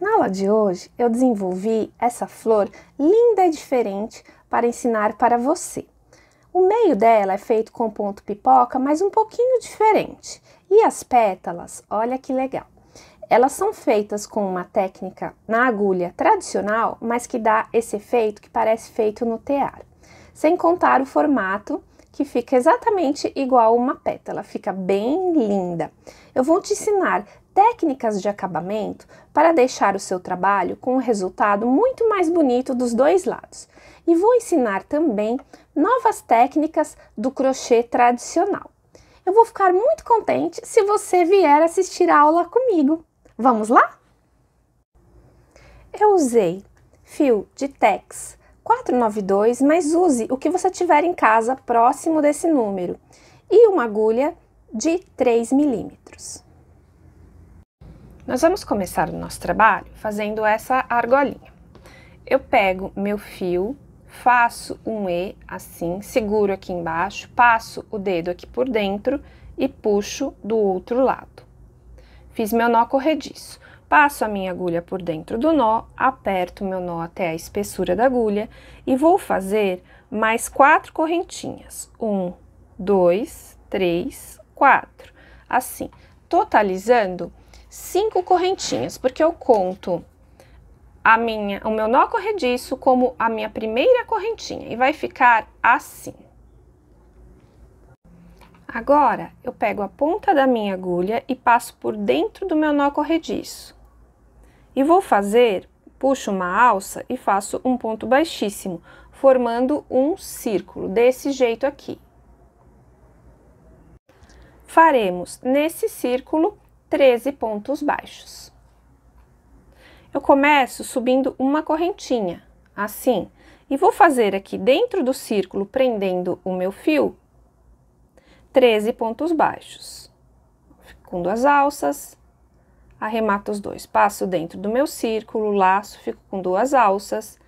Na aula de hoje, eu desenvolvi essa flor linda e diferente para ensinar para você. O meio dela é feito com ponto pipoca, mas um pouquinho diferente. E as pétalas, olha que legal. Elas são feitas com uma técnica na agulha tradicional, mas que dá esse efeito que parece feito no tear. Sem contar o formato, que fica exatamente igual uma pétala, fica bem linda. Eu vou te ensinar técnicas de acabamento para deixar o seu trabalho com um resultado muito mais bonito dos dois lados. E vou ensinar também novas técnicas do crochê tradicional. Eu vou ficar muito contente se você vier assistir a aula comigo. Vamos lá? Eu usei fio de Tex 492, mas use o que você tiver em casa próximo desse número, e uma agulha de 3 milímetros. Nós vamos começar o nosso trabalho fazendo essa argolinha. Eu pego meu fio, faço um E assim, seguro aqui embaixo, passo o dedo aqui por dentro e puxo do outro lado. Fiz meu nó corrediço. Passo a minha agulha por dentro do nó, aperto meu nó até a espessura da agulha e vou fazer mais quatro correntinhas. Um, dois, três, quatro. Assim, totalizando cinco correntinhas, porque eu conto a minha, o meu nó corrediço como a minha primeira correntinha e vai ficar assim. Agora, eu pego a ponta da minha agulha e passo por dentro do meu nó corrediço. E vou fazer, puxo uma alça e faço um ponto baixíssimo, formando um círculo, desse jeito aqui. Faremos nesse círculo 13 pontos baixos. Eu começo subindo uma correntinha, assim, e vou fazer aqui dentro do círculo, prendendo o meu fio, 13 pontos baixos. Com duas alças, arremato os dois, passo dentro do meu círculo, laço, fico com duas alças,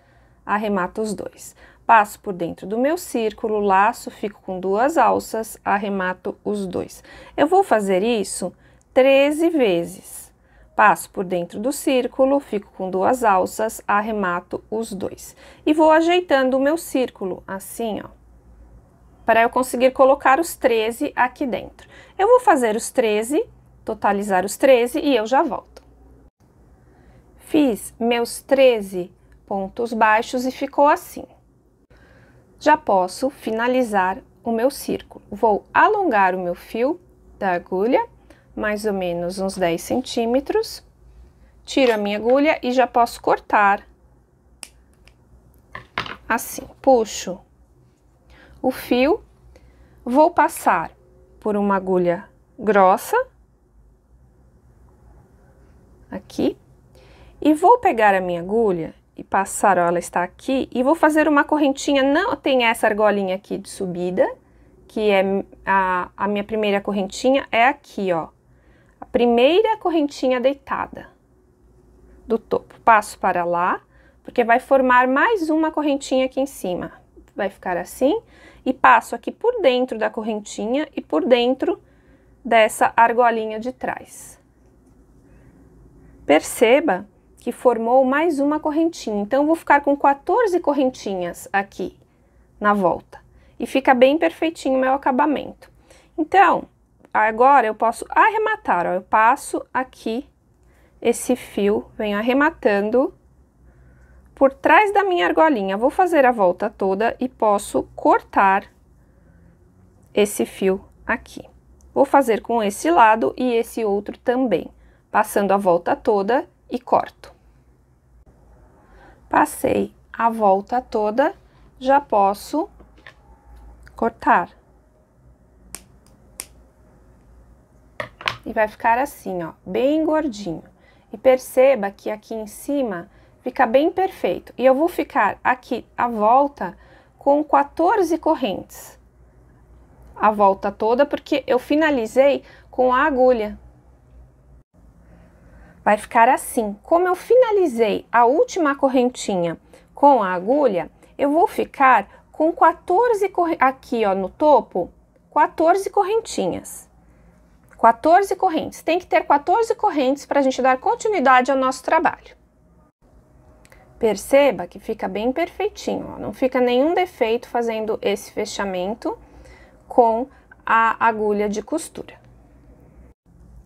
arremato os dois. Passo por dentro do meu círculo, laço, fico com duas alças, arremato os dois. Eu vou fazer isso 13 vezes. Passo por dentro do círculo, fico com duas alças, arremato os dois. E vou ajeitando o meu círculo, assim, ó, para eu conseguir colocar os 13 aqui dentro. Eu vou fazer os 13, totalizar os 13 e eu já volto. Fiz meus 13 pontos baixos e ficou assim. Já posso finalizar o meu círculo. Vou alongar o meu fio da agulha mais ou menos uns 10 centímetros. Tiro a minha agulha e já posso cortar assim. Puxo o fio, vou passar por uma agulha grossa, aqui, e vou pegar a minha agulha e passar, ó, ela está aqui, e vou fazer uma correntinha, não tem essa argolinha aqui de subida, que é a, a minha primeira correntinha, é aqui, ó, primeira correntinha deitada do topo. Passo para lá, porque vai formar mais uma correntinha aqui em cima. Vai ficar assim, e passo aqui por dentro da correntinha e por dentro dessa argolinha de trás. Perceba que formou mais uma correntinha, então vou ficar com 14 correntinhas aqui na volta. E fica bem perfeitinho o meu acabamento. Então, agora eu posso arrematar, ó, eu passo aqui esse fio, venho arrematando por trás da minha argolinha. Vou fazer a volta toda e posso cortar esse fio aqui. Vou fazer com esse lado e esse outro também, passando a volta toda e corto. Passei a volta toda, já posso cortar. e vai ficar assim, ó, bem gordinho. E perceba que aqui em cima fica bem perfeito. E eu vou ficar aqui a volta com 14 correntes. A volta toda, porque eu finalizei com a agulha. Vai ficar assim. Como eu finalizei a última correntinha com a agulha, eu vou ficar com 14 aqui, ó, no topo, 14 correntinhas. 14 correntes. Tem que ter 14 correntes para a gente dar continuidade ao nosso trabalho. Perceba que fica bem perfeitinho, ó, não fica nenhum defeito fazendo esse fechamento com a agulha de costura.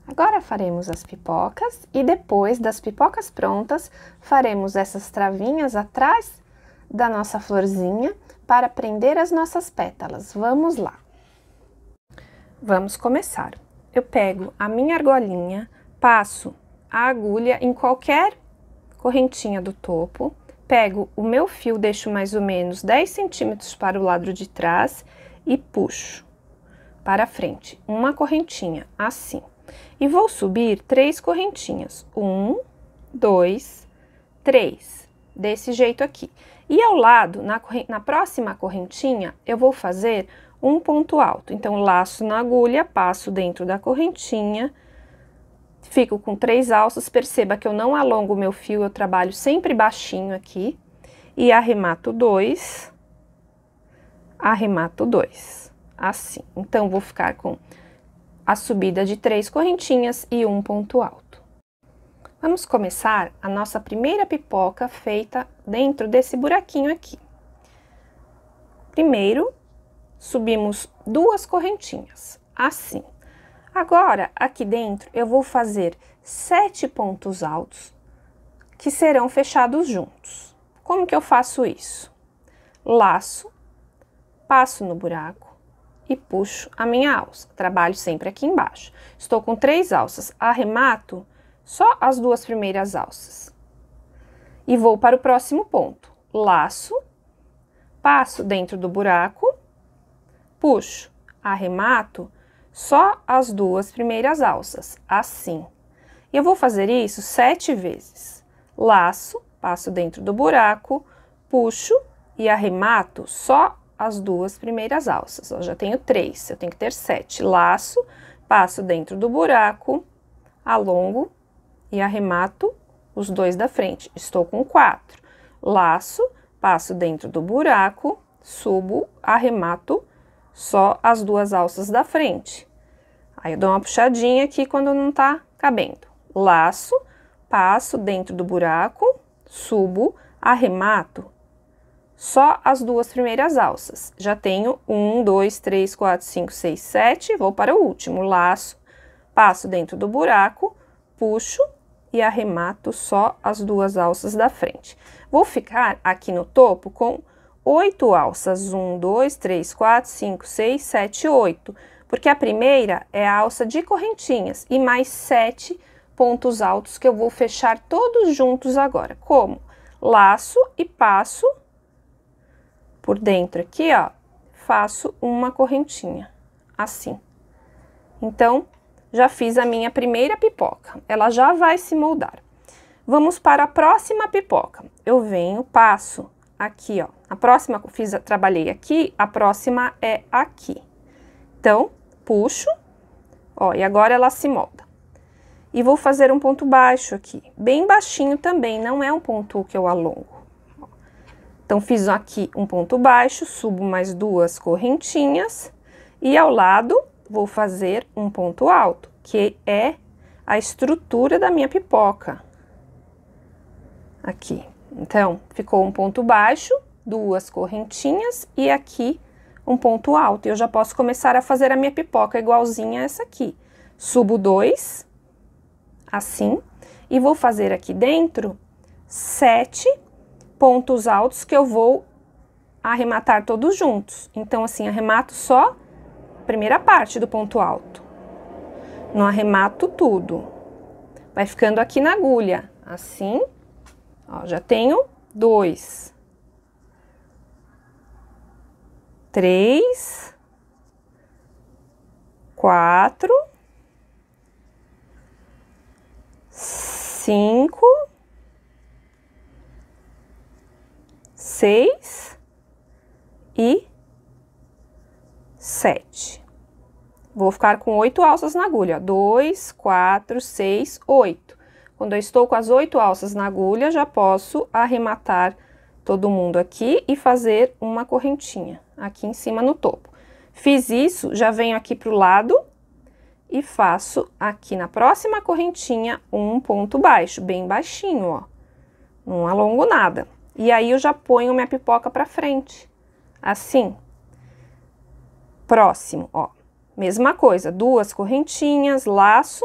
Agora faremos as pipocas e depois das pipocas prontas, faremos essas travinhas atrás da nossa florzinha para prender as nossas pétalas. Vamos lá! Vamos começar! eu pego a minha argolinha, passo a agulha em qualquer correntinha do topo, pego o meu fio, deixo mais ou menos 10 centímetros para o lado de trás e puxo para frente, uma correntinha, assim. E vou subir três correntinhas, um, dois, três, desse jeito aqui. E ao lado, na, na próxima correntinha, eu vou fazer um ponto alto. Então, laço na agulha, passo dentro da correntinha, fico com três alças, perceba que eu não alongo o meu fio, eu trabalho sempre baixinho aqui, e arremato dois, arremato dois, assim. Então, vou ficar com a subida de três correntinhas e um ponto alto. Vamos começar a nossa primeira pipoca feita dentro desse buraquinho aqui. Primeiro, subimos duas correntinhas, assim. Agora, aqui dentro, eu vou fazer sete pontos altos que serão fechados juntos. Como que eu faço isso? Laço, passo no buraco e puxo a minha alça. Trabalho sempre aqui embaixo. Estou com três alças, arremato só as duas primeiras alças. E vou para o próximo ponto. Laço, passo dentro do buraco puxo, arremato só as duas primeiras alças, assim. E eu vou fazer isso sete vezes. Laço, passo dentro do buraco, puxo e arremato só as duas primeiras alças. Eu já tenho três, eu tenho que ter sete. Laço, passo dentro do buraco, alongo e arremato os dois da frente. Estou com quatro. Laço, passo dentro do buraco, subo, arremato só as duas alças da frente. Aí eu dou uma puxadinha aqui quando não tá cabendo. Laço, passo dentro do buraco, subo, arremato. Só as duas primeiras alças. Já tenho um, dois, três, quatro, cinco, seis, sete. Vou para o último. Laço, passo dentro do buraco, puxo e arremato só as duas alças da frente. Vou ficar aqui no topo com oito alças: um, dois, três, quatro, cinco, seis, sete, oito, porque a primeira é a alça de correntinhas e mais sete pontos altos que eu vou fechar todos juntos agora, como laço e passo por dentro aqui, ó, faço uma correntinha assim. Então, já fiz a minha primeira pipoca, ela já vai se moldar. Vamos para a próxima pipoca. Eu venho, passo aqui, ó, a próxima fiz, trabalhei aqui, a próxima é aqui. Então, puxo, ó, e agora ela se molda. E vou fazer um ponto baixo aqui, bem baixinho também, não é um ponto que eu alongo. Então, fiz aqui um ponto baixo, subo mais duas correntinhas, e ao lado, vou fazer um ponto alto, que é a estrutura da minha pipoca. Aqui. Então, ficou um ponto baixo, duas correntinhas e aqui um ponto alto. E eu já posso começar a fazer a minha pipoca igualzinha a essa aqui. Subo dois, assim, e vou fazer aqui dentro sete pontos altos que eu vou arrematar todos juntos. Então, assim, arremato só a primeira parte do ponto alto. Não arremato tudo. Vai ficando aqui na agulha, assim. Ó, já tenho dois. três, quatro, cinco, seis e sete. Vou ficar com oito alças na agulha. Dois, quatro, seis, oito. Quando eu estou com as oito alças na agulha, já posso arrematar todo mundo aqui e fazer uma correntinha aqui em cima no topo. Fiz isso, já venho aqui pro lado e faço aqui na próxima correntinha um ponto baixo, bem baixinho, ó. Não alongo nada. E aí, eu já ponho minha pipoca pra frente, assim. Próximo, ó. Mesma coisa, duas correntinhas, laço,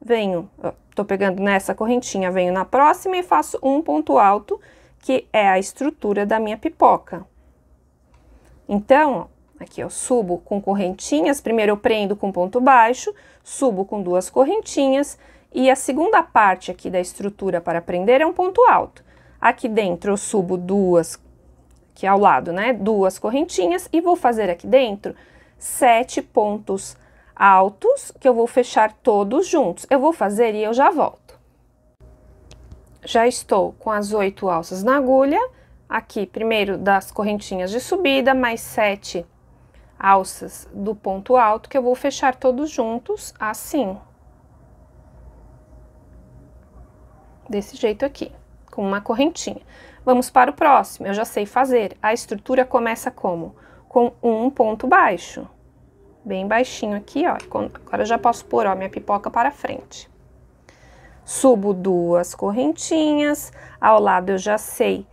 venho, ó, tô pegando nessa correntinha, venho na próxima e faço um ponto alto, que é a estrutura da minha pipoca. Então, aqui eu subo com correntinhas, primeiro eu prendo com ponto baixo, subo com duas correntinhas e a segunda parte aqui da estrutura para prender é um ponto alto. Aqui dentro eu subo duas, que ao lado, né, duas correntinhas e vou fazer aqui dentro sete pontos altos que eu vou fechar todos juntos. Eu vou fazer e eu já volto. Já estou com as oito alças na agulha aqui primeiro das correntinhas de subida, mais sete alças do ponto alto, que eu vou fechar todos juntos, assim. Desse jeito aqui, com uma correntinha. Vamos para o próximo, eu já sei fazer. A estrutura começa como? Com um ponto baixo, bem baixinho aqui, ó. Agora eu já posso pôr, ó, minha pipoca para frente. Subo duas correntinhas, ao lado eu já sei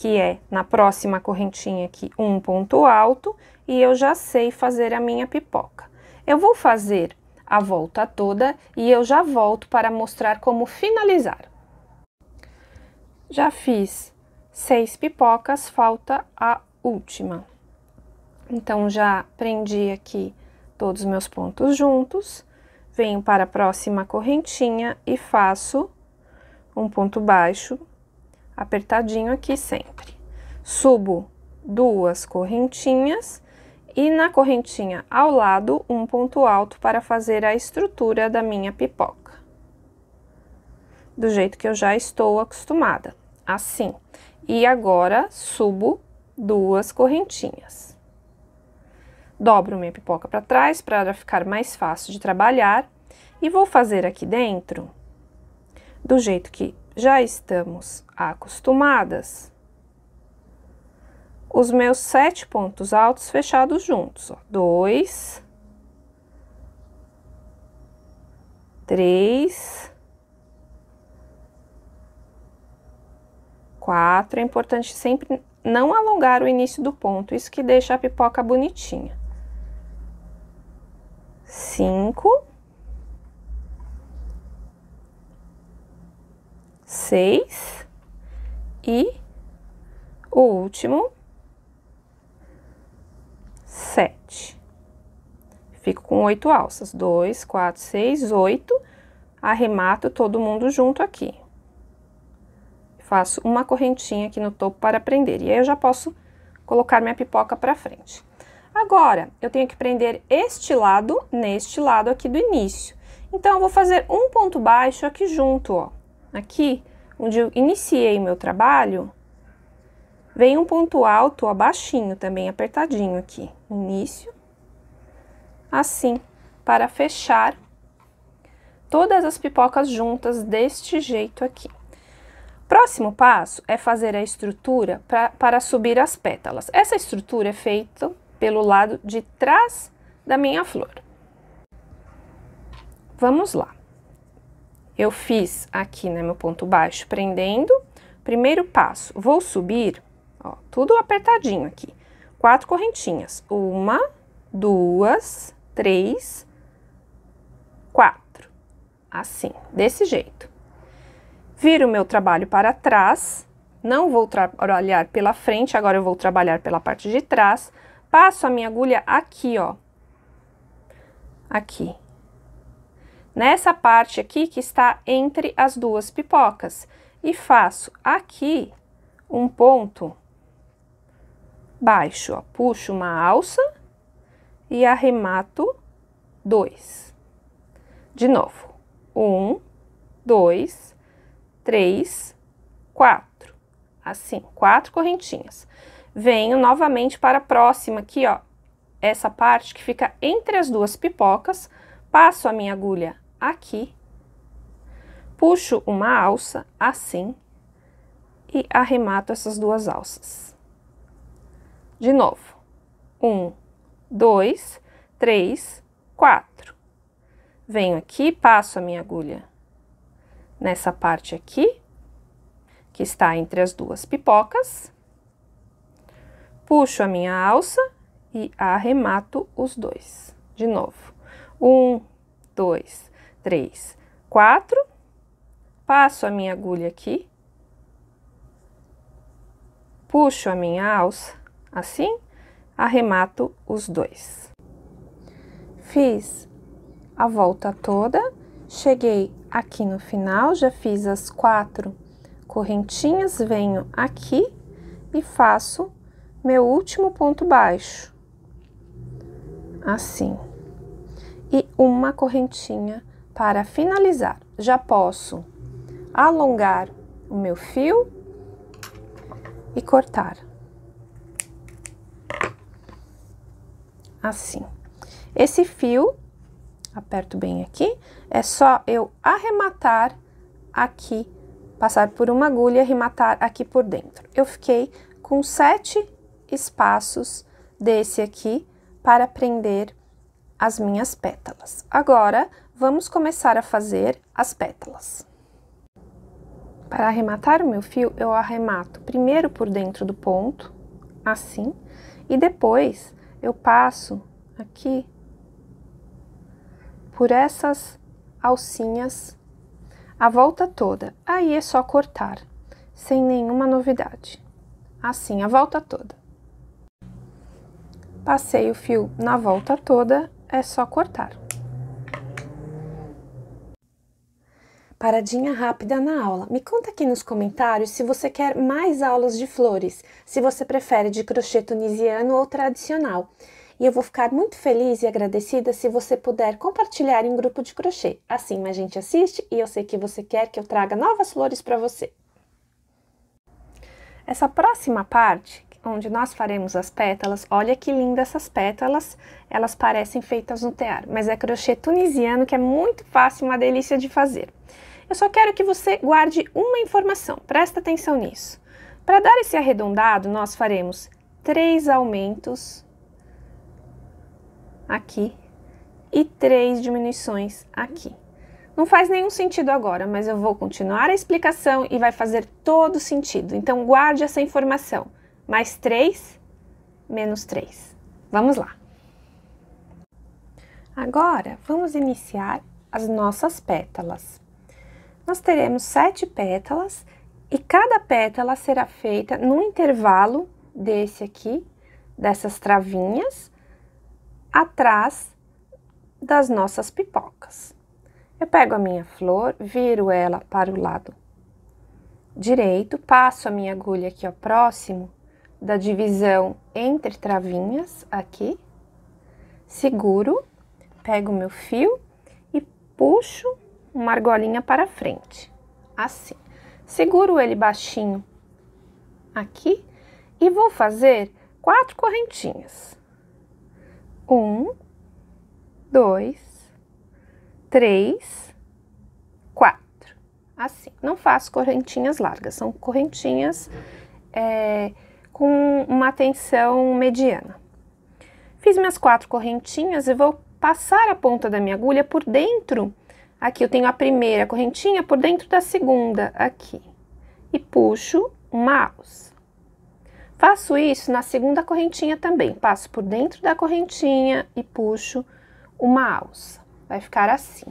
que é na próxima correntinha aqui um ponto alto e eu já sei fazer a minha pipoca. Eu vou fazer a volta toda e eu já volto para mostrar como finalizar. Já fiz seis pipocas, falta a última. Então, já prendi aqui todos os meus pontos juntos, venho para a próxima correntinha e faço um ponto baixo apertadinho aqui sempre. Subo duas correntinhas e na correntinha ao lado um ponto alto para fazer a estrutura da minha pipoca. Do jeito que eu já estou acostumada, assim. E agora subo duas correntinhas. Dobro minha pipoca para trás para ficar mais fácil de trabalhar e vou fazer aqui dentro do jeito que já estamos acostumadas. Os meus sete pontos altos fechados juntos, ó. Dois, três, quatro. É importante sempre não alongar o início do ponto, isso que deixa a pipoca bonitinha. Cinco. seis e o último, sete. Fico com oito alças, dois, quatro, seis, oito, arremato todo mundo junto aqui. Faço uma correntinha aqui no topo para prender, e aí eu já posso colocar minha pipoca para frente. Agora, eu tenho que prender este lado neste lado aqui do início. Então, eu vou fazer um ponto baixo aqui junto, ó aqui, onde eu iniciei meu trabalho, vem um ponto alto, ó, baixinho também, apertadinho aqui, início, assim, para fechar todas as pipocas juntas deste jeito aqui. Próximo passo é fazer a estrutura pra, para subir as pétalas. Essa estrutura é feita pelo lado de trás da minha flor. Vamos lá. Eu fiz aqui, né, meu ponto baixo, prendendo. Primeiro passo, vou subir, ó, tudo apertadinho aqui. Quatro correntinhas. Uma, duas, três, quatro. Assim, desse jeito. Viro meu trabalho para trás, não vou trabalhar pela frente, agora eu vou trabalhar pela parte de trás. Passo a minha agulha aqui, ó. Aqui, nessa parte aqui que está entre as duas pipocas e faço aqui um ponto baixo, ó, puxo uma alça e arremato dois. De novo, um, dois, três, quatro, assim, quatro correntinhas. Venho novamente para a próxima aqui, ó, essa parte que fica entre as duas pipocas, passo a minha agulha aqui, puxo uma alça assim e arremato essas duas alças. De novo, um, dois, três, quatro. Venho aqui, passo a minha agulha nessa parte aqui, que está entre as duas pipocas, puxo a minha alça e arremato os dois. De novo, um, dois, três, quatro. Passo a minha agulha aqui. Puxo a minha alça, assim, arremato os dois. Fiz a volta toda, cheguei aqui no final, já fiz as quatro correntinhas, venho aqui e faço meu último ponto baixo, assim, e uma correntinha para finalizar, já posso alongar o meu fio e cortar. Assim. Esse fio, aperto bem aqui, é só eu arrematar aqui, passar por uma agulha e arrematar aqui por dentro. Eu fiquei com sete espaços desse aqui para prender as minhas pétalas. Agora, vamos começar a fazer as pétalas. Para arrematar o meu fio, eu arremato primeiro por dentro do ponto, assim, e depois eu passo aqui por essas alcinhas a volta toda. Aí é só cortar, sem nenhuma novidade. Assim, a volta toda. Passei o fio na volta toda, é só cortar. paradinha rápida na aula. Me conta aqui nos comentários se você quer mais aulas de flores, se você prefere de crochê tunisiano ou tradicional. E eu vou ficar muito feliz e agradecida se você puder compartilhar em grupo de crochê. Assim mais gente assiste e eu sei que você quer que eu traga novas flores para você. Essa próxima parte, onde nós faremos as pétalas, olha que linda essas pétalas, elas parecem feitas no tear, mas é crochê tunisiano que é muito fácil, uma delícia de fazer. Eu só quero que você guarde uma informação, presta atenção nisso. Para dar esse arredondado, nós faremos três aumentos aqui e três diminuições aqui. Não faz nenhum sentido agora, mas eu vou continuar a explicação e vai fazer todo sentido. Então, guarde essa informação. Mais 3, menos 3. Vamos lá. Agora, vamos iniciar as nossas pétalas nós teremos sete pétalas e cada pétala será feita no intervalo desse aqui, dessas travinhas, atrás das nossas pipocas. Eu pego a minha flor, viro ela para o lado direito, passo a minha agulha aqui, ó, próximo da divisão entre travinhas, aqui, seguro, pego o meu fio e puxo uma argolinha para frente, assim. Seguro ele baixinho aqui e vou fazer quatro correntinhas. Um, dois, três, quatro. Assim, não faço correntinhas largas, são correntinhas é, com uma tensão mediana. Fiz minhas quatro correntinhas e vou passar a ponta da minha agulha por dentro Aqui eu tenho a primeira correntinha por dentro da segunda, aqui. E puxo uma alça. Faço isso na segunda correntinha também. Passo por dentro da correntinha e puxo uma alça. Vai ficar assim.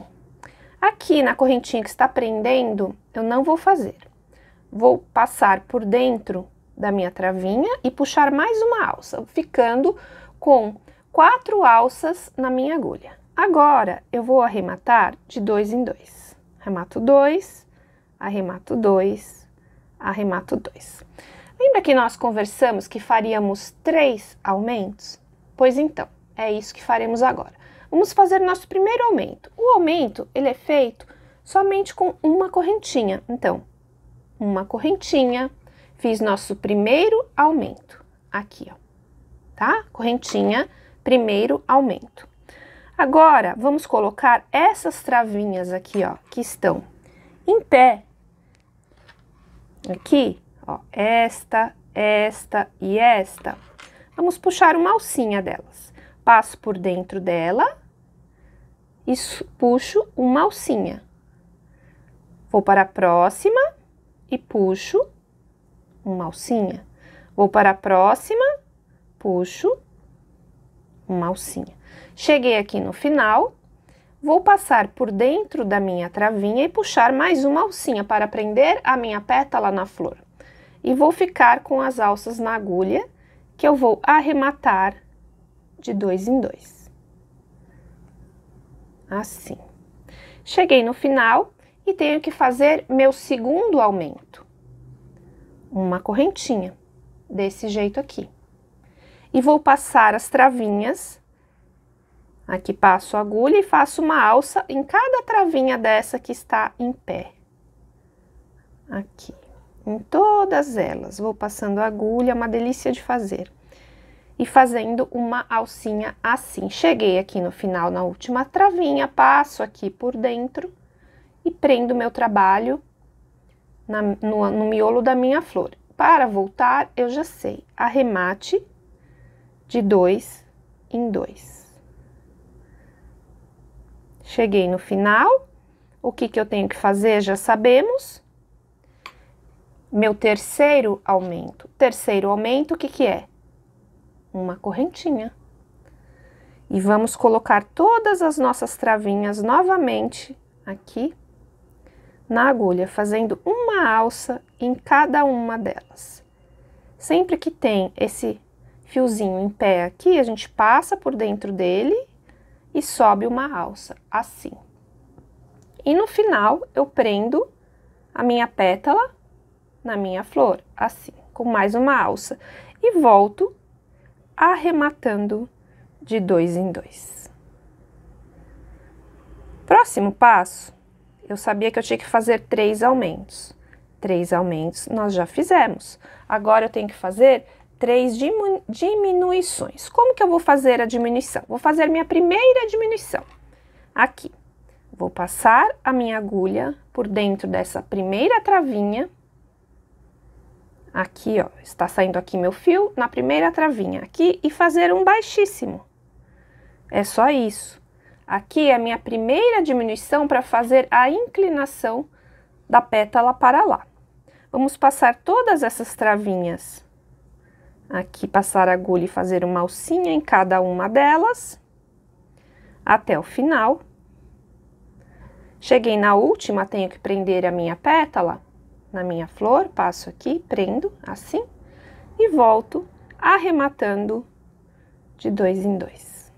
Aqui na correntinha que está prendendo, eu não vou fazer. Vou passar por dentro da minha travinha e puxar mais uma alça, ficando com quatro alças na minha agulha. Agora, eu vou arrematar de dois em dois. Arremato dois, arremato dois, arremato dois. Lembra que nós conversamos que faríamos três aumentos? Pois então, é isso que faremos agora. Vamos fazer nosso primeiro aumento. O aumento, ele é feito somente com uma correntinha. Então, uma correntinha, fiz nosso primeiro aumento. Aqui, ó, tá? Correntinha, primeiro aumento. Agora, vamos colocar essas travinhas aqui, ó, que estão em pé. Aqui, ó, esta, esta e esta. Vamos puxar uma alcinha delas. Passo por dentro dela e puxo uma alcinha. Vou para a próxima e puxo uma alcinha. Vou para a próxima, puxo uma alcinha. Cheguei aqui no final, vou passar por dentro da minha travinha e puxar mais uma alcinha para prender a minha pétala na flor. E vou ficar com as alças na agulha, que eu vou arrematar de dois em dois. Assim. Cheguei no final e tenho que fazer meu segundo aumento. Uma correntinha, desse jeito aqui. E vou passar as travinhas Aqui passo a agulha e faço uma alça em cada travinha dessa que está em pé. Aqui, em todas elas, vou passando a agulha, é uma delícia de fazer. E fazendo uma alcinha assim. Cheguei aqui no final, na última travinha, passo aqui por dentro e prendo meu trabalho na, no, no miolo da minha flor. Para voltar, eu já sei, arremate de dois em dois. Cheguei no final, o que, que eu tenho que fazer já sabemos. Meu terceiro aumento. Terceiro aumento, o que, que é? Uma correntinha. E vamos colocar todas as nossas travinhas novamente aqui na agulha, fazendo uma alça em cada uma delas. Sempre que tem esse fiozinho em pé aqui, a gente passa por dentro dele e sobe uma alça, assim. E no final, eu prendo a minha pétala na minha flor, assim, com mais uma alça. E volto arrematando de dois em dois. Próximo passo, eu sabia que eu tinha que fazer três aumentos. Três aumentos nós já fizemos. Agora eu tenho que fazer três diminuições. Como que eu vou fazer a diminuição? Vou fazer minha primeira diminuição aqui. Vou passar a minha agulha por dentro dessa primeira travinha. Aqui, ó, está saindo aqui meu fio na primeira travinha aqui e fazer um baixíssimo. É só isso. Aqui é a minha primeira diminuição para fazer a inclinação da pétala para lá. Vamos passar todas essas travinhas Aqui passar a agulha e fazer uma alcinha em cada uma delas, até o final. Cheguei na última, tenho que prender a minha pétala na minha flor, passo aqui, prendo assim e volto arrematando de dois em dois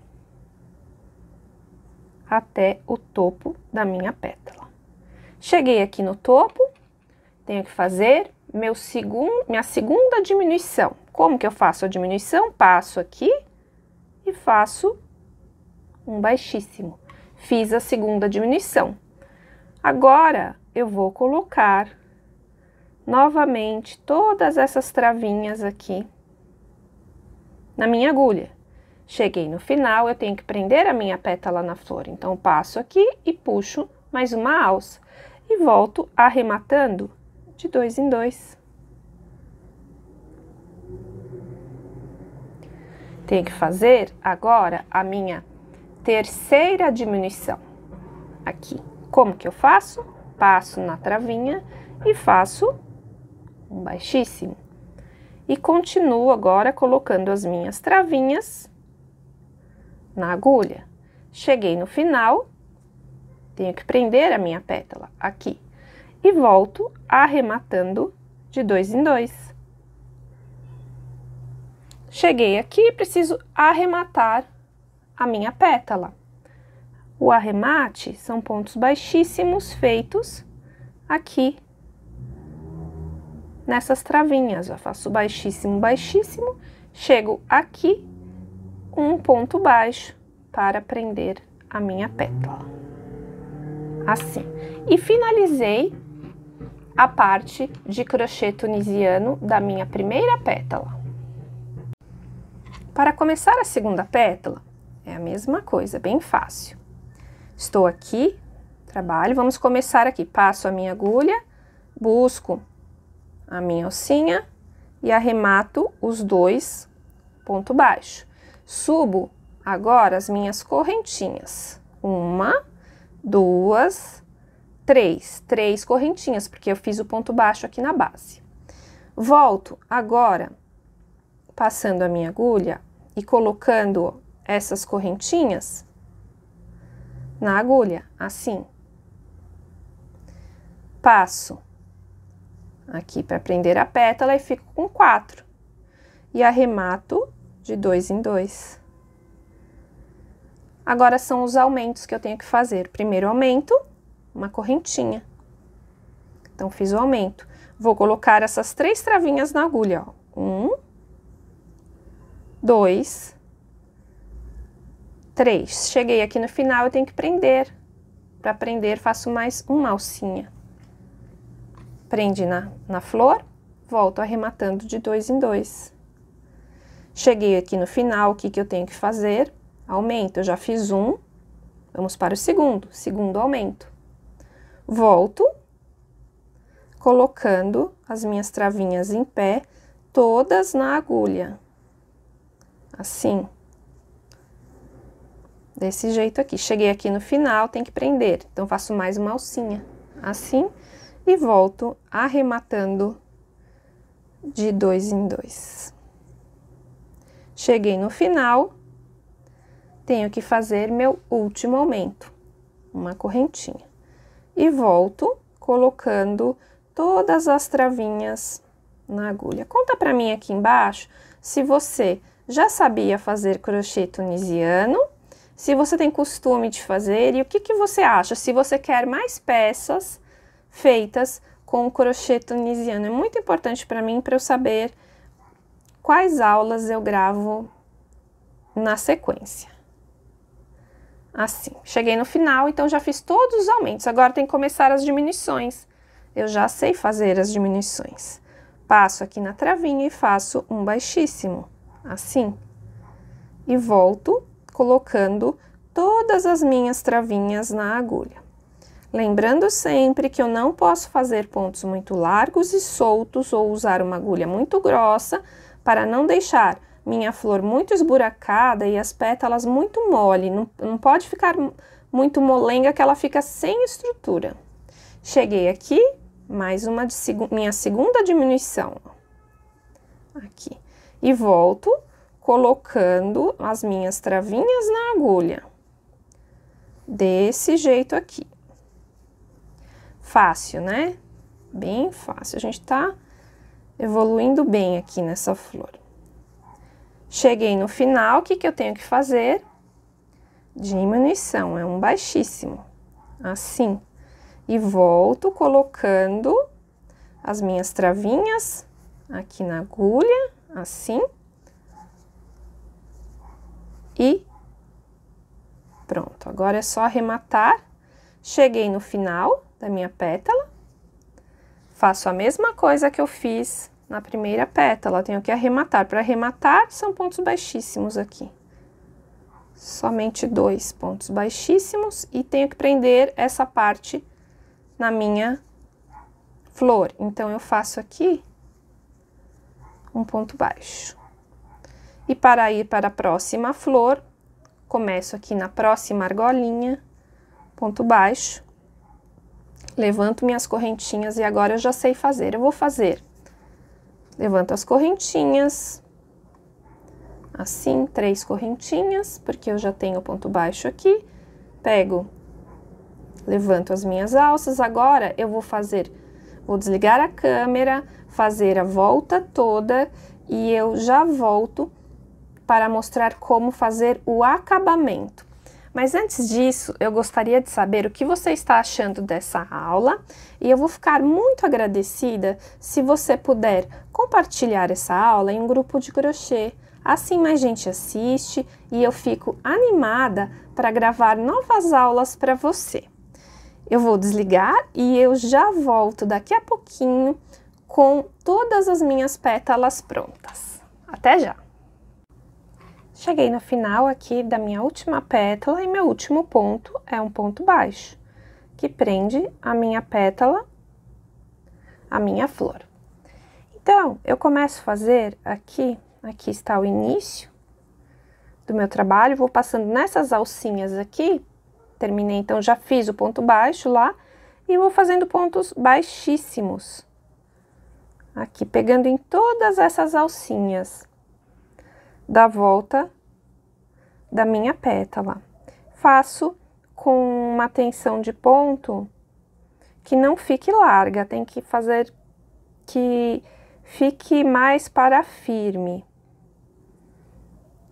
até o topo da minha pétala. Cheguei aqui no topo, tenho que fazer meu segundo, minha segunda diminuição. Como que eu faço a diminuição? Passo aqui e faço um baixíssimo. Fiz a segunda diminuição. Agora, eu vou colocar novamente todas essas travinhas aqui na minha agulha. Cheguei no final, eu tenho que prender a minha pétala na flor. Então, passo aqui e puxo mais uma alça. E volto arrematando de dois em dois. Tenho que fazer agora a minha terceira diminuição. Aqui. Como que eu faço? Passo na travinha e faço um baixíssimo. E continuo agora colocando as minhas travinhas na agulha. Cheguei no final, tenho que prender a minha pétala aqui. E volto arrematando de dois em dois cheguei aqui, preciso arrematar a minha pétala. O arremate são pontos baixíssimos feitos aqui nessas travinhas. Eu faço baixíssimo, baixíssimo, chego aqui, um ponto baixo para prender a minha pétala. Assim. E finalizei a parte de crochê tunisiano da minha primeira pétala. Para começar a segunda pétala, é a mesma coisa, bem fácil. Estou aqui, trabalho, vamos começar aqui. Passo a minha agulha, busco a minha alcinha e arremato os dois ponto baixo. Subo agora as minhas correntinhas. Uma, duas, três. Três correntinhas, porque eu fiz o ponto baixo aqui na base. Volto agora passando a minha agulha e colocando essas correntinhas na agulha, assim. Passo aqui para prender a pétala e fico com quatro. E arremato de dois em dois. Agora são os aumentos que eu tenho que fazer. Primeiro aumento, uma correntinha. Então, fiz o aumento. Vou colocar essas três travinhas na agulha, ó. Um, dois, três. Cheguei aqui no final, eu tenho que prender. Para prender, faço mais uma alcinha. Prende na, na flor, volto arrematando de dois em dois. Cheguei aqui no final, o que, que eu tenho que fazer? Aumento, eu já fiz um, vamos para o segundo, segundo aumento. Volto, colocando as minhas travinhas em pé, todas na agulha assim. Desse jeito aqui. Cheguei aqui no final, tem que prender. Então, faço mais uma alcinha, assim, e volto arrematando de dois em dois. Cheguei no final, tenho que fazer meu último aumento, uma correntinha. E volto colocando todas as travinhas na agulha. Conta para mim aqui embaixo se você já sabia fazer crochê tunisiano, se você tem costume de fazer e o que, que você acha, se você quer mais peças feitas com crochê tunisiano. É muito importante para mim para eu saber quais aulas eu gravo na sequência. Assim, cheguei no final, então já fiz todos os aumentos, agora tem que começar as diminuições. Eu já sei fazer as diminuições. Passo aqui na travinha e faço um baixíssimo assim. E volto colocando todas as minhas travinhas na agulha. Lembrando sempre que eu não posso fazer pontos muito largos e soltos ou usar uma agulha muito grossa para não deixar minha flor muito esburacada e as pétalas muito mole. Não, não pode ficar muito molenga que ela fica sem estrutura. Cheguei aqui, mais uma de seg minha segunda diminuição. Aqui e volto colocando as minhas travinhas na agulha. Desse jeito aqui. Fácil, né? Bem fácil. A gente tá evoluindo bem aqui nessa flor. Cheguei no final, o que, que eu tenho que fazer? Diminuição, é um baixíssimo, assim. E volto colocando as minhas travinhas aqui na agulha assim. E pronto, agora é só arrematar. Cheguei no final da minha pétala. Faço a mesma coisa que eu fiz na primeira pétala, tenho que arrematar. Para arrematar, são pontos baixíssimos aqui. Somente dois pontos baixíssimos e tenho que prender essa parte na minha flor. Então, eu faço aqui um ponto baixo. E para ir para a próxima flor, começo aqui na próxima argolinha, ponto baixo, levanto minhas correntinhas e agora eu já sei fazer. Eu vou fazer, levanto as correntinhas, assim, três correntinhas, porque eu já tenho ponto baixo aqui, pego, levanto as minhas alças, agora eu vou fazer, vou desligar a câmera, fazer a volta toda e eu já volto para mostrar como fazer o acabamento. Mas antes disso, eu gostaria de saber o que você está achando dessa aula e eu vou ficar muito agradecida se você puder compartilhar essa aula em um grupo de crochê. Assim mais gente assiste e eu fico animada para gravar novas aulas para você. Eu vou desligar e eu já volto daqui a pouquinho com todas as minhas pétalas prontas. Até já! Cheguei no final aqui da minha última pétala e meu último ponto é um ponto baixo, que prende a minha pétala, a minha flor. Então, eu começo a fazer aqui, aqui está o início do meu trabalho, vou passando nessas alcinhas aqui, terminei, então já fiz o ponto baixo lá, e vou fazendo pontos baixíssimos Aqui, pegando em todas essas alcinhas da volta da minha pétala. Faço com uma tensão de ponto que não fique larga, tem que fazer que fique mais para firme.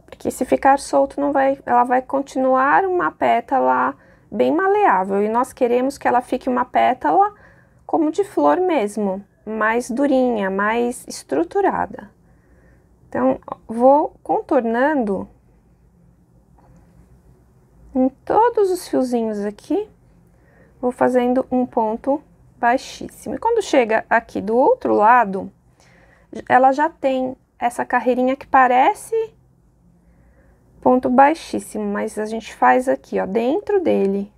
Porque se ficar solto, não vai, ela vai continuar uma pétala bem maleável. E nós queremos que ela fique uma pétala como de flor mesmo mais durinha, mais estruturada. Então, vou contornando em todos os fiozinhos aqui, vou fazendo um ponto baixíssimo. E quando chega aqui do outro lado, ela já tem essa carreirinha que parece ponto baixíssimo, mas a gente faz aqui, ó, dentro dele,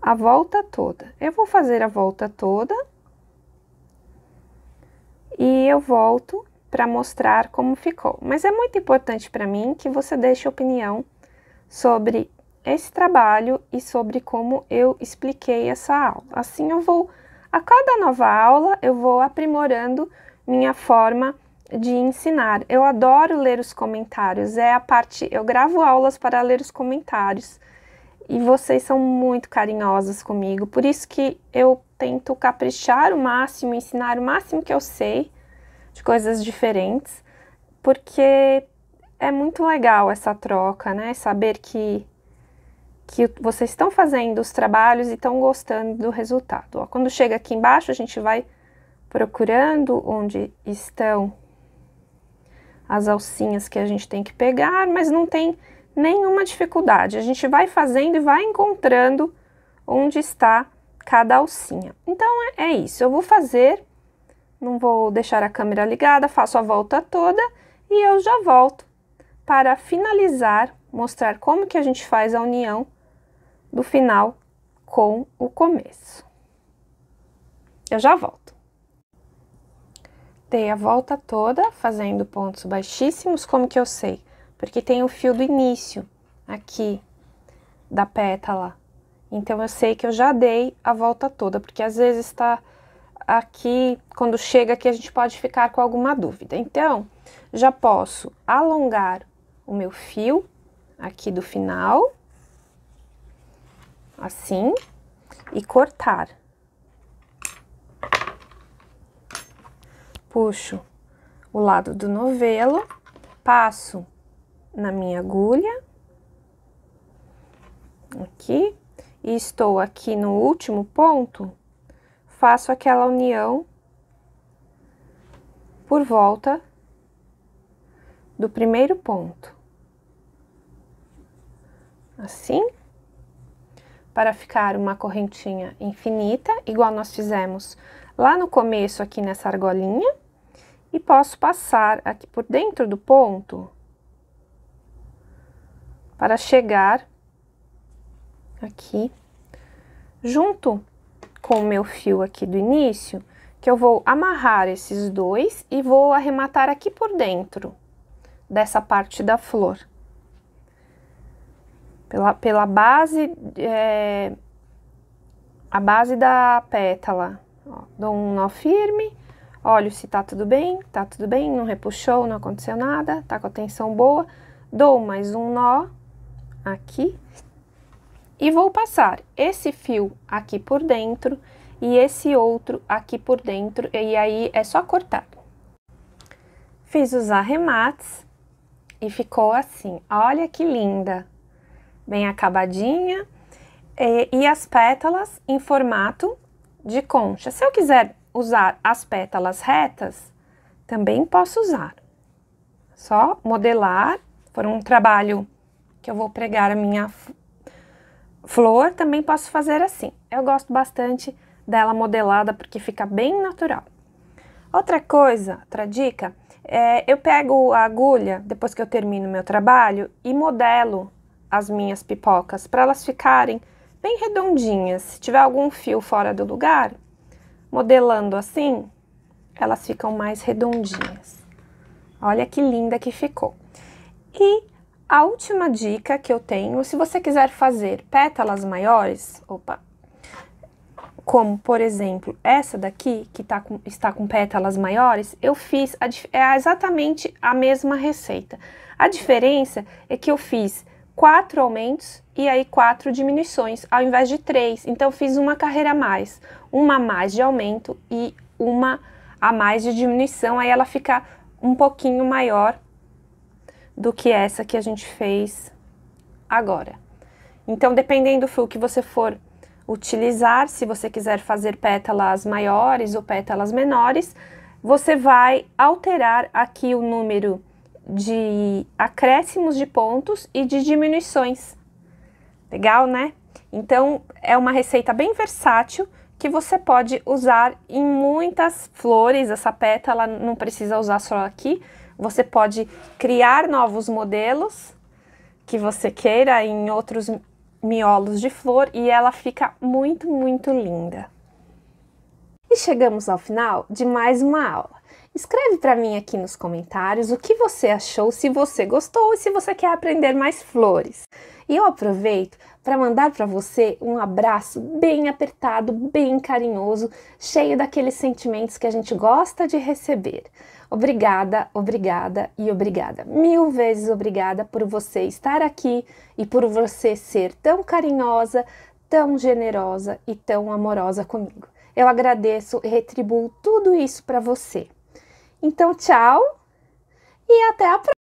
a volta toda. Eu vou fazer a volta toda e eu volto para mostrar como ficou. Mas é muito importante para mim que você deixe opinião sobre esse trabalho e sobre como eu expliquei essa aula. Assim eu vou a cada nova aula eu vou aprimorando minha forma de ensinar. Eu adoro ler os comentários, é a parte. Eu gravo aulas para ler os comentários e vocês são muito carinhosas comigo, por isso que eu tento caprichar o máximo, ensinar o máximo que eu sei de coisas diferentes, porque é muito legal essa troca, né? Saber que que vocês estão fazendo os trabalhos e estão gostando do resultado. Ó, quando chega aqui embaixo, a gente vai procurando onde estão as alcinhas que a gente tem que pegar, mas não tem nenhuma dificuldade. A gente vai fazendo e vai encontrando onde está cada alcinha. Então, é, é isso. Eu vou fazer não vou deixar a câmera ligada, faço a volta toda e eu já volto para finalizar, mostrar como que a gente faz a união do final com o começo. Eu já volto. Dei a volta toda, fazendo pontos baixíssimos, como que eu sei? Porque tem o fio do início aqui da pétala. Então, eu sei que eu já dei a volta toda, porque às vezes está aqui, quando chega aqui, a gente pode ficar com alguma dúvida. Então, já posso alongar o meu fio aqui do final, assim, e cortar. Puxo o lado do novelo, passo na minha agulha, aqui, e estou aqui no último ponto, faço aquela união por volta do primeiro ponto. Assim, para ficar uma correntinha infinita, igual nós fizemos lá no começo aqui nessa argolinha, e posso passar aqui por dentro do ponto para chegar aqui junto com o meu fio aqui do início, que eu vou amarrar esses dois e vou arrematar aqui por dentro dessa parte da flor. Pela, pela base, é, a base da pétala. Ó, dou um nó firme, olho se tá tudo bem, tá tudo bem, não repuxou, não aconteceu nada, tá com a tensão boa. Dou mais um nó aqui, e vou passar esse fio aqui por dentro e esse outro aqui por dentro, e aí é só cortar. Fiz os arremates e ficou assim, olha que linda! Bem acabadinha, e, e as pétalas em formato de concha. Se eu quiser usar as pétalas retas, também posso usar. Só modelar, por um trabalho que eu vou pregar a minha Flor também posso fazer assim. Eu gosto bastante dela modelada porque fica bem natural. Outra coisa, outra dica, é, eu pego a agulha depois que eu termino meu trabalho e modelo as minhas pipocas para elas ficarem bem redondinhas. Se tiver algum fio fora do lugar, modelando assim, elas ficam mais redondinhas. Olha que linda que ficou. E a última dica que eu tenho, se você quiser fazer pétalas maiores, opa, como por exemplo essa daqui, que tá com, está com pétalas maiores, eu fiz a, é exatamente a mesma receita. A diferença é que eu fiz quatro aumentos e aí quatro diminuições, ao invés de três. Então, fiz uma carreira a mais, uma a mais de aumento e uma a mais de diminuição, aí ela fica um pouquinho maior do que essa que a gente fez agora. Então, dependendo do fio que você for utilizar, se você quiser fazer pétalas maiores ou pétalas menores, você vai alterar aqui o número de acréscimos de pontos e de diminuições. Legal, né? Então, é uma receita bem versátil que você pode usar em muitas flores. Essa pétala não precisa usar só aqui, você pode criar novos modelos que você queira em outros miolos de flor e ela fica muito, muito linda. E chegamos ao final de mais uma aula. Escreve para mim aqui nos comentários o que você achou, se você gostou e se você quer aprender mais flores. E eu aproveito para mandar para você um abraço bem apertado, bem carinhoso, cheio daqueles sentimentos que a gente gosta de receber. Obrigada, obrigada e obrigada. Mil vezes obrigada por você estar aqui e por você ser tão carinhosa, tão generosa e tão amorosa comigo. Eu agradeço e retribuo tudo isso para você. Então, tchau e até a próxima!